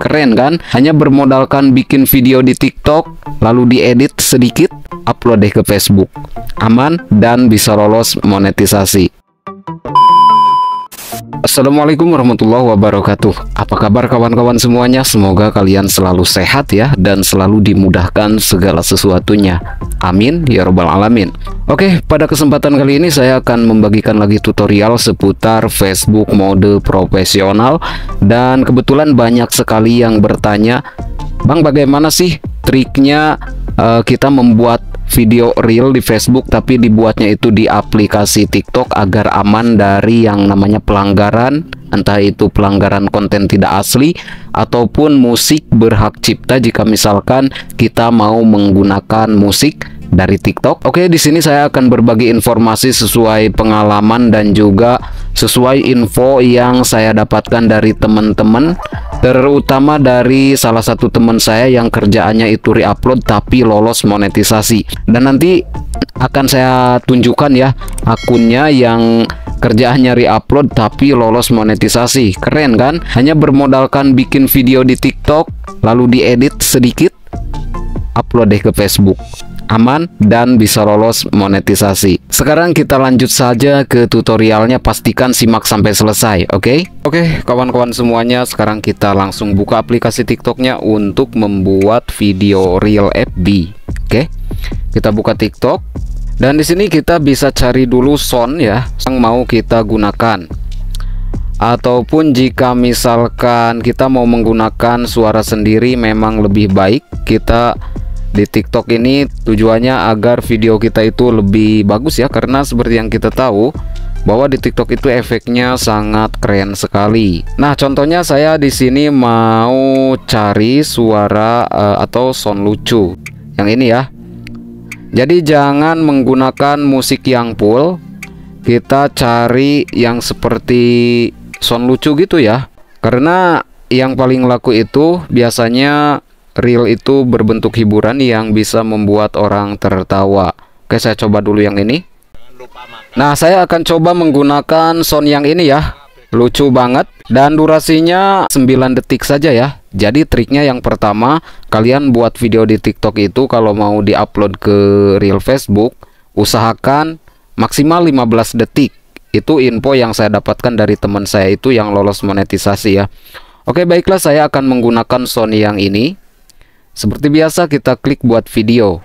Keren kan? Hanya bermodalkan bikin video di TikTok, lalu diedit sedikit, upload deh ke Facebook. Aman dan bisa lolos monetisasi. Assalamualaikum warahmatullahi wabarakatuh Apa kabar kawan-kawan semuanya Semoga kalian selalu sehat ya Dan selalu dimudahkan segala sesuatunya Amin ya robbal alamin Oke pada kesempatan kali ini Saya akan membagikan lagi tutorial Seputar Facebook mode profesional Dan kebetulan banyak sekali yang bertanya Bang bagaimana sih triknya Eh, kita membuat video real di Facebook tapi dibuatnya itu di aplikasi TikTok agar aman dari yang namanya pelanggaran entah itu pelanggaran konten tidak asli ataupun musik berhak cipta jika misalkan kita mau menggunakan musik dari TikTok. Oke, di sini saya akan berbagi informasi sesuai pengalaman dan juga sesuai info yang saya dapatkan dari teman-teman terutama dari salah satu teman saya yang kerjaannya itu reupload tapi lolos monetisasi dan nanti akan saya tunjukkan ya akunnya yang kerjaannya reupload tapi lolos monetisasi keren kan hanya bermodalkan bikin video di TikTok lalu diedit sedikit upload deh ke Facebook aman dan bisa lolos monetisasi. Sekarang kita lanjut saja ke tutorialnya, pastikan simak sampai selesai, oke? Okay? Oke, okay, kawan-kawan semuanya, sekarang kita langsung buka aplikasi TikToknya untuk membuat video real FB, oke? Okay? Kita buka TikTok. Dan di sini kita bisa cari dulu sound ya yang mau kita gunakan ataupun jika misalkan kita mau menggunakan suara sendiri memang lebih baik kita di TikTok ini tujuannya agar video kita itu lebih bagus ya karena seperti yang kita tahu bahwa di TikTok itu efeknya sangat keren sekali. Nah, contohnya saya di sini mau cari suara uh, atau sound lucu. Yang ini ya. Jadi jangan menggunakan musik yang full. Kita cari yang seperti sound lucu gitu ya. Karena yang paling laku itu biasanya Reel itu berbentuk hiburan yang bisa membuat orang tertawa. Oke, saya coba dulu yang ini. Nah, saya akan coba menggunakan sound yang ini ya. Lucu banget dan durasinya 9 detik saja ya. Jadi triknya yang pertama, kalian buat video di TikTok itu kalau mau di upload ke Real Facebook, usahakan maksimal 15 detik. Itu info yang saya dapatkan dari teman saya itu yang lolos monetisasi ya. Oke, baiklah saya akan menggunakan sound yang ini. Seperti biasa kita klik buat video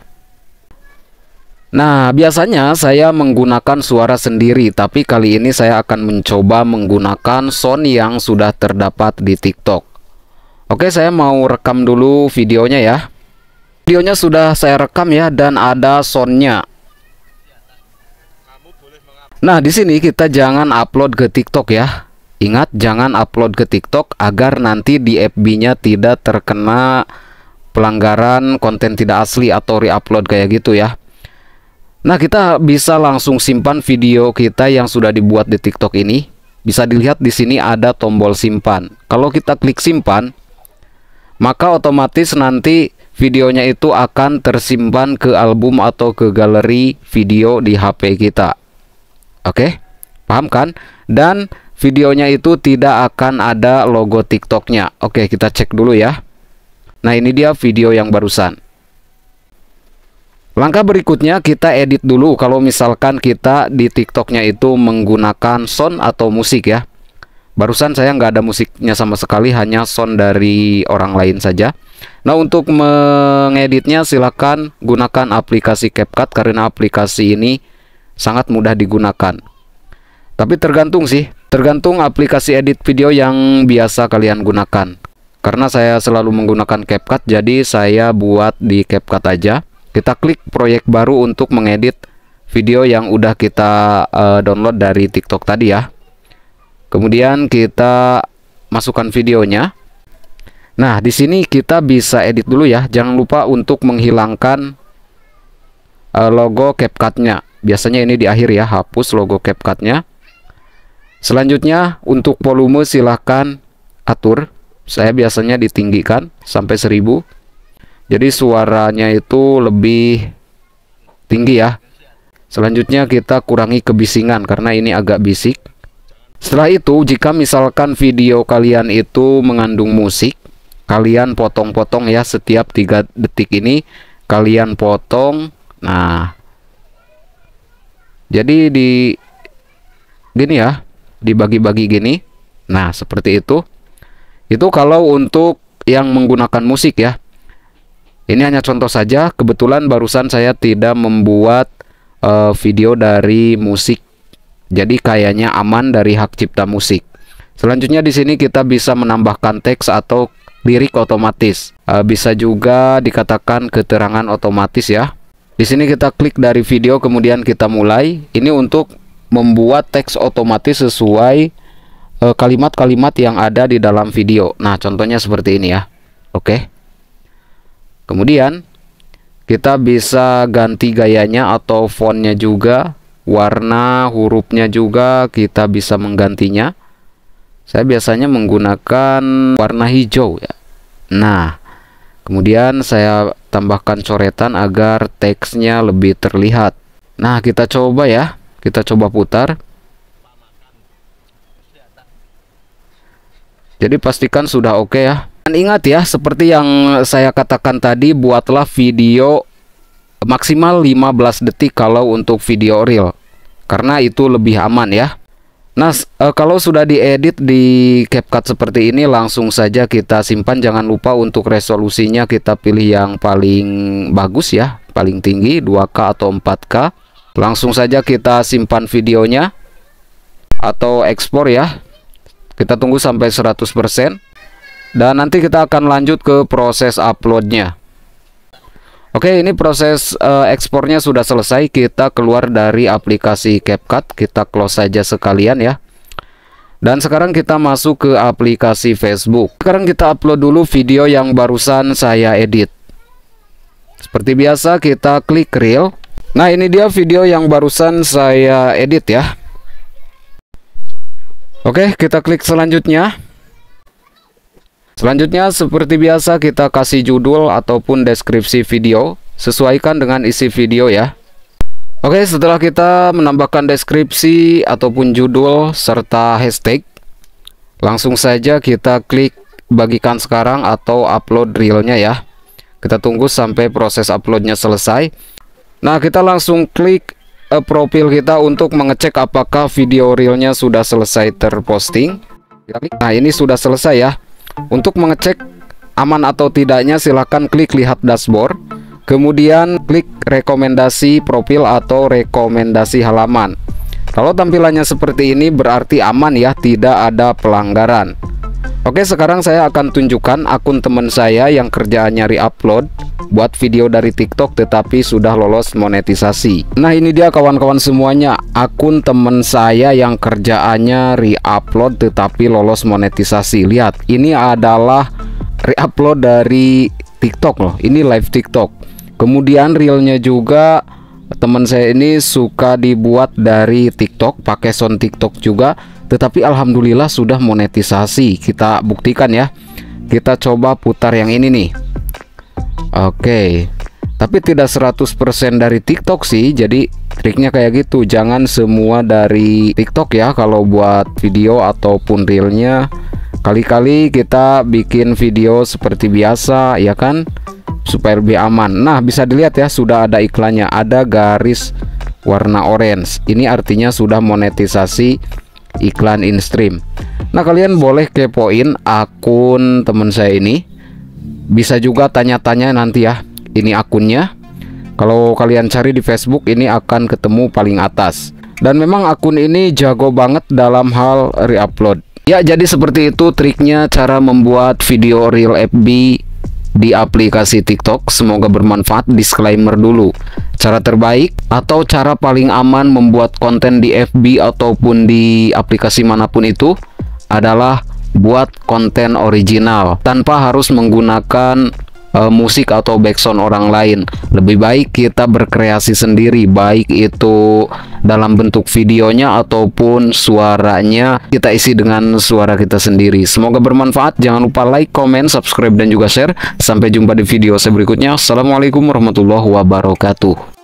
Nah biasanya saya menggunakan suara sendiri tapi kali ini saya akan mencoba menggunakan sound yang sudah terdapat di tiktok Oke saya mau rekam dulu videonya ya Videonya sudah saya rekam ya dan ada soundnya Nah di sini kita jangan upload ke tiktok ya Ingat jangan upload ke tiktok agar nanti di FB nya tidak terkena pelanggaran konten tidak asli atau reupload kayak gitu ya Nah kita bisa langsung simpan video kita yang sudah dibuat di TikTok ini bisa dilihat di sini ada tombol simpan kalau kita klik simpan maka otomatis nanti videonya itu akan tersimpan ke album atau ke galeri video di HP kita Oke paham kan dan videonya itu tidak akan ada logo TikToknya Oke kita cek dulu ya Nah ini dia video yang barusan Langkah berikutnya kita edit dulu kalau misalkan kita di tiktoknya itu menggunakan sound atau musik ya Barusan saya nggak ada musiknya sama sekali hanya sound dari orang lain saja Nah untuk mengeditnya silakan gunakan aplikasi CapCut karena aplikasi ini sangat mudah digunakan Tapi tergantung sih tergantung aplikasi edit video yang biasa kalian gunakan karena saya selalu menggunakan CapCut jadi saya buat di CapCut aja kita klik proyek baru untuk mengedit video yang udah kita uh, download dari TikTok tadi ya kemudian kita masukkan videonya Nah, di sini kita bisa edit dulu ya. Jangan lupa untuk menghilangkan uh, logo CapCutnya. Biasanya ini di akhir ya, hapus logo CapCutnya. Selanjutnya, untuk volume silahkan atur saya biasanya ditinggikan sampai 1000 jadi suaranya itu lebih tinggi ya selanjutnya kita kurangi kebisingan karena ini agak bisik setelah itu jika misalkan video kalian itu mengandung musik kalian potong-potong ya setiap 3 detik ini kalian potong nah jadi di gini ya dibagi-bagi gini nah seperti itu itu kalau untuk yang menggunakan musik ya. Ini hanya contoh saja, kebetulan barusan saya tidak membuat uh, video dari musik. Jadi kayaknya aman dari hak cipta musik. Selanjutnya di sini kita bisa menambahkan teks atau lirik otomatis. Uh, bisa juga dikatakan keterangan otomatis ya. Di sini kita klik dari video kemudian kita mulai. Ini untuk membuat teks otomatis sesuai Eh, kalimat-kalimat yang ada di dalam video. Nah, contohnya seperti ini ya. Oke. Kemudian kita bisa ganti gayanya atau fontnya juga, warna hurufnya juga kita bisa menggantinya. Saya biasanya menggunakan warna hijau ya. Nah, kemudian saya tambahkan coretan agar teksnya lebih terlihat. Nah, kita coba ya. Kita coba putar. jadi pastikan sudah oke okay ya dan ingat ya seperti yang saya katakan tadi buatlah video maksimal 15 detik kalau untuk video real karena itu lebih aman ya Nah, e, kalau sudah diedit di CapCut seperti ini, langsung saja kita simpan. Jangan lupa untuk resolusinya kita pilih yang paling bagus ya, paling tinggi 2K atau 4K. Langsung saja kita simpan videonya atau ekspor ya. Kita tunggu sampai 100% dan nanti kita akan lanjut ke proses uploadnya. Oke, ini proses uh, ekspornya sudah selesai. Kita keluar dari aplikasi CapCut, kita close saja sekalian ya. Dan sekarang kita masuk ke aplikasi Facebook. Sekarang kita upload dulu video yang barusan saya edit. Seperti biasa kita klik reel. Nah, ini dia video yang barusan saya edit ya. Oke, kita klik selanjutnya. Selanjutnya, seperti biasa kita kasih judul ataupun deskripsi video. Sesuaikan dengan isi video ya. Oke, setelah kita menambahkan deskripsi ataupun judul serta hashtag, langsung saja kita klik bagikan sekarang atau upload realnya ya. Kita tunggu sampai proses uploadnya selesai. Nah, kita langsung klik Eh, profil kita untuk mengecek apakah video realnya sudah selesai terposting nah ini sudah selesai ya untuk mengecek aman atau tidaknya silahkan klik lihat dashboard kemudian klik rekomendasi profil atau rekomendasi halaman kalau tampilannya seperti ini berarti aman ya tidak ada pelanggaran Oke sekarang saya akan tunjukkan akun teman saya yang kerjaannya re-upload Buat video dari tiktok tetapi sudah lolos monetisasi Nah ini dia kawan-kawan semuanya Akun teman saya yang kerjaannya re-upload tetapi lolos monetisasi Lihat ini adalah re-upload dari tiktok loh Ini live tiktok Kemudian realnya juga teman saya ini suka dibuat dari tiktok Pakai sound tiktok juga tetapi alhamdulillah sudah monetisasi kita buktikan ya kita coba putar yang ini nih oke okay. tapi tidak 100% dari TikTok sih jadi triknya kayak gitu jangan semua dari TikTok ya kalau buat video ataupun realnya kali-kali kita bikin video seperti biasa ya kan supaya lebih aman nah bisa dilihat ya sudah ada iklannya ada garis warna orange ini artinya sudah monetisasi iklan InStream. Nah, kalian boleh kepoin akun teman saya ini. Bisa juga tanya-tanya nanti ya, ini akunnya. Kalau kalian cari di Facebook ini akan ketemu paling atas. Dan memang akun ini jago banget dalam hal reupload. Ya, jadi seperti itu triknya cara membuat video real FB di aplikasi TikTok. Semoga bermanfaat. Disclaimer dulu. Cara terbaik atau cara paling aman membuat konten di FB ataupun di aplikasi manapun itu adalah buat konten original tanpa harus menggunakan uh, musik atau backsound orang lain. Lebih baik kita berkreasi sendiri, baik itu dalam bentuk videonya ataupun suaranya kita isi dengan suara kita sendiri. Semoga bermanfaat. Jangan lupa like, comment, subscribe dan juga share. Sampai jumpa di video saya berikutnya. Assalamualaikum warahmatullahi wabarakatuh.